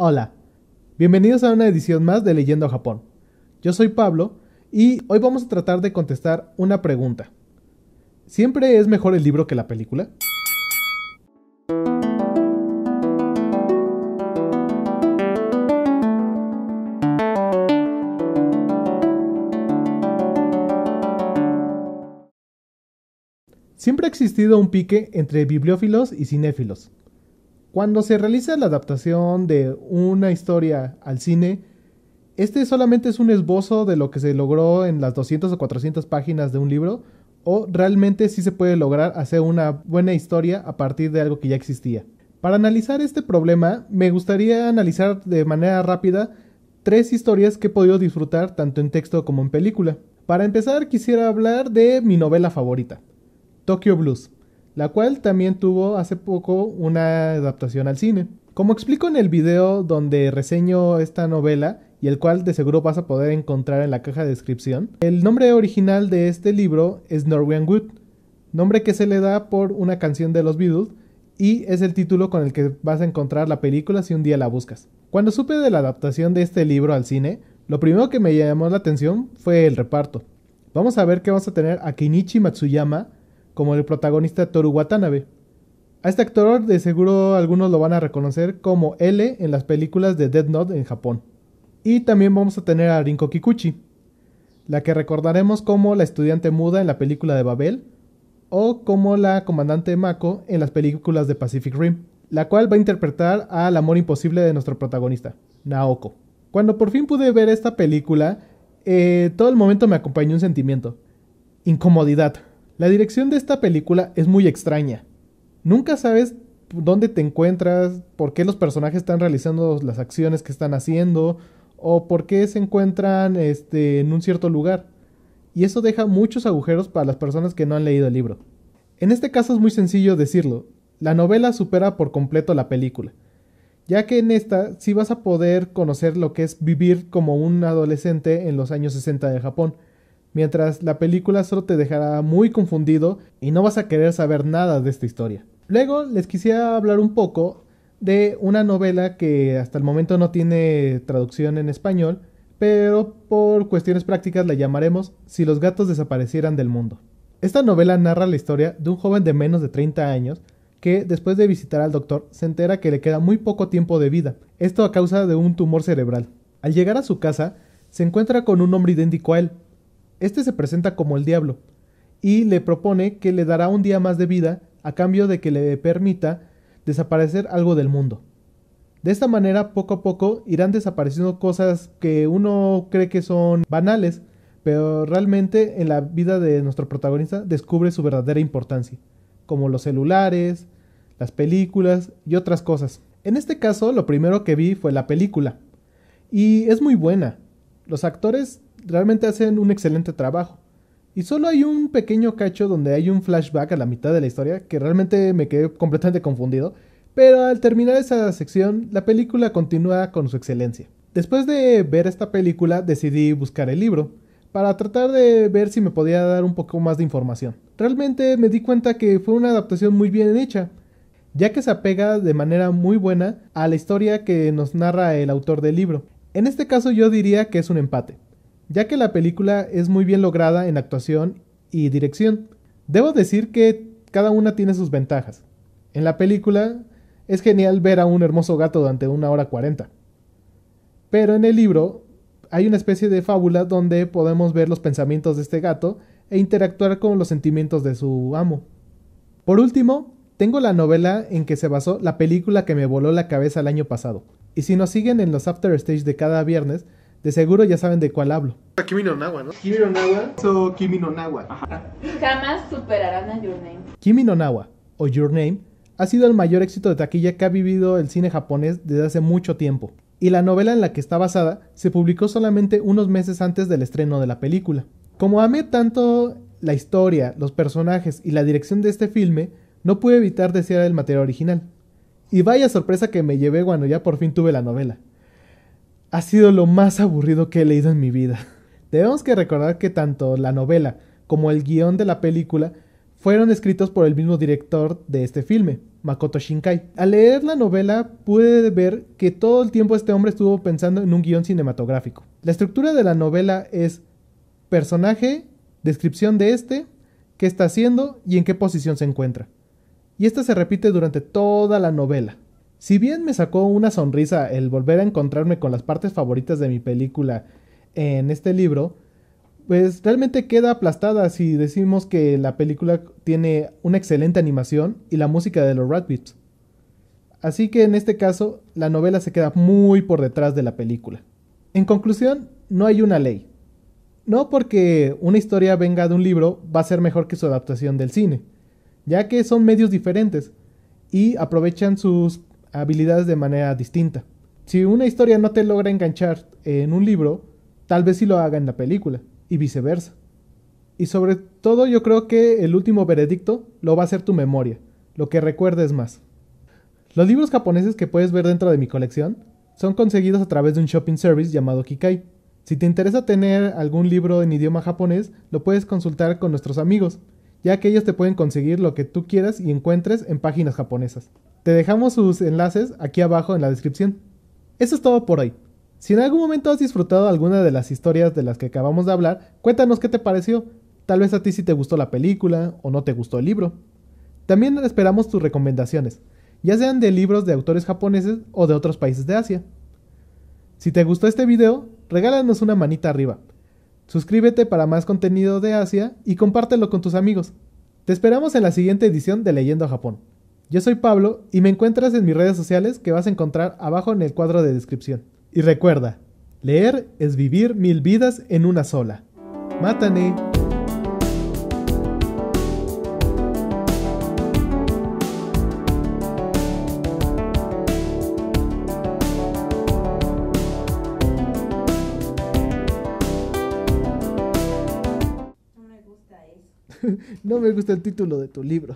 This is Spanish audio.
Hola, bienvenidos a una edición más de Leyendo Japón. Yo soy Pablo y hoy vamos a tratar de contestar una pregunta. ¿Siempre es mejor el libro que la película? Siempre ha existido un pique entre bibliófilos y cinéfilos, cuando se realiza la adaptación de una historia al cine, este solamente es un esbozo de lo que se logró en las 200 o 400 páginas de un libro, o realmente sí se puede lograr hacer una buena historia a partir de algo que ya existía. Para analizar este problema, me gustaría analizar de manera rápida tres historias que he podido disfrutar tanto en texto como en película. Para empezar, quisiera hablar de mi novela favorita, Tokyo Blues la cual también tuvo hace poco una adaptación al cine. Como explico en el video donde reseño esta novela, y el cual de seguro vas a poder encontrar en la caja de descripción, el nombre original de este libro es Norwegian Wood, nombre que se le da por una canción de los Beatles, y es el título con el que vas a encontrar la película si un día la buscas. Cuando supe de la adaptación de este libro al cine, lo primero que me llamó la atención fue el reparto. Vamos a ver que vamos a tener a Kenichi Matsuyama, como el protagonista Toru Watanabe. A este actor de seguro algunos lo van a reconocer como L en las películas de Dead Note en Japón. Y también vamos a tener a Rinko Kikuchi, la que recordaremos como la estudiante muda en la película de Babel o como la comandante Mako en las películas de Pacific Rim, la cual va a interpretar al amor imposible de nuestro protagonista, Naoko. Cuando por fin pude ver esta película, eh, todo el momento me acompañó un sentimiento, incomodidad la dirección de esta película es muy extraña. Nunca sabes dónde te encuentras, por qué los personajes están realizando las acciones que están haciendo o por qué se encuentran este, en un cierto lugar. Y eso deja muchos agujeros para las personas que no han leído el libro. En este caso es muy sencillo decirlo, la novela supera por completo la película, ya que en esta sí vas a poder conocer lo que es vivir como un adolescente en los años 60 de Japón, mientras la película solo te dejará muy confundido y no vas a querer saber nada de esta historia. Luego les quisiera hablar un poco de una novela que hasta el momento no tiene traducción en español, pero por cuestiones prácticas la llamaremos Si los gatos desaparecieran del mundo. Esta novela narra la historia de un joven de menos de 30 años que después de visitar al doctor se entera que le queda muy poco tiempo de vida, esto a causa de un tumor cerebral. Al llegar a su casa, se encuentra con un hombre idéntico a él, este se presenta como el diablo y le propone que le dará un día más de vida a cambio de que le permita desaparecer algo del mundo. De esta manera, poco a poco irán desapareciendo cosas que uno cree que son banales, pero realmente en la vida de nuestro protagonista descubre su verdadera importancia, como los celulares, las películas y otras cosas. En este caso, lo primero que vi fue la película, y es muy buena. Los actores realmente hacen un excelente trabajo. Y solo hay un pequeño cacho donde hay un flashback a la mitad de la historia que realmente me quedé completamente confundido. Pero al terminar esa sección, la película continúa con su excelencia. Después de ver esta película, decidí buscar el libro para tratar de ver si me podía dar un poco más de información. Realmente me di cuenta que fue una adaptación muy bien hecha, ya que se apega de manera muy buena a la historia que nos narra el autor del libro. En este caso yo diría que es un empate ya que la película es muy bien lograda en actuación y dirección. Debo decir que cada una tiene sus ventajas. En la película es genial ver a un hermoso gato durante una hora cuarenta. Pero en el libro hay una especie de fábula donde podemos ver los pensamientos de este gato e interactuar con los sentimientos de su amo. Por último, tengo la novela en que se basó la película que me voló la cabeza el año pasado. Y si nos siguen en los after stage de cada viernes, de seguro ya saben de cuál hablo. Kimi no Nawa, ¿no? Kimi no Nawa o Kimi no Nawa. Jamás superarán a Your Name. Kimi no Nawa o Your Name ha sido el mayor éxito de taquilla que ha vivido el cine japonés desde hace mucho tiempo. Y la novela en la que está basada se publicó solamente unos meses antes del estreno de la película. Como amé tanto la historia, los personajes y la dirección de este filme, no pude evitar desear el material original. Y vaya sorpresa que me llevé cuando ya por fin tuve la novela ha sido lo más aburrido que he leído en mi vida. Debemos que recordar que tanto la novela como el guión de la película fueron escritos por el mismo director de este filme, Makoto Shinkai. Al leer la novela pude ver que todo el tiempo este hombre estuvo pensando en un guión cinematográfico. La estructura de la novela es personaje, descripción de este, qué está haciendo y en qué posición se encuentra. Y esta se repite durante toda la novela. Si bien me sacó una sonrisa el volver a encontrarme con las partes favoritas de mi película en este libro, pues realmente queda aplastada si decimos que la película tiene una excelente animación y la música de los Ratbits. Así que en este caso, la novela se queda muy por detrás de la película. En conclusión, no hay una ley. No porque una historia venga de un libro va a ser mejor que su adaptación del cine, ya que son medios diferentes y aprovechan sus habilidades de manera distinta. Si una historia no te logra enganchar en un libro, tal vez sí lo haga en la película, y viceversa. Y sobre todo yo creo que el último veredicto lo va a ser tu memoria, lo que recuerdes más. Los libros japoneses que puedes ver dentro de mi colección son conseguidos a través de un shopping service llamado Kikai. Si te interesa tener algún libro en idioma japonés, lo puedes consultar con nuestros amigos ya que ellos te pueden conseguir lo que tú quieras y encuentres en páginas japonesas. Te dejamos sus enlaces aquí abajo en la descripción. Eso es todo por hoy. Si en algún momento has disfrutado alguna de las historias de las que acabamos de hablar, cuéntanos qué te pareció. Tal vez a ti sí te gustó la película o no te gustó el libro. También esperamos tus recomendaciones, ya sean de libros de autores japoneses o de otros países de Asia. Si te gustó este video, regálanos una manita arriba Suscríbete para más contenido de Asia y compártelo con tus amigos. Te esperamos en la siguiente edición de Leyendo a Japón. Yo soy Pablo y me encuentras en mis redes sociales que vas a encontrar abajo en el cuadro de descripción. Y recuerda, leer es vivir mil vidas en una sola. Mátane. No me gusta el título de tu libro.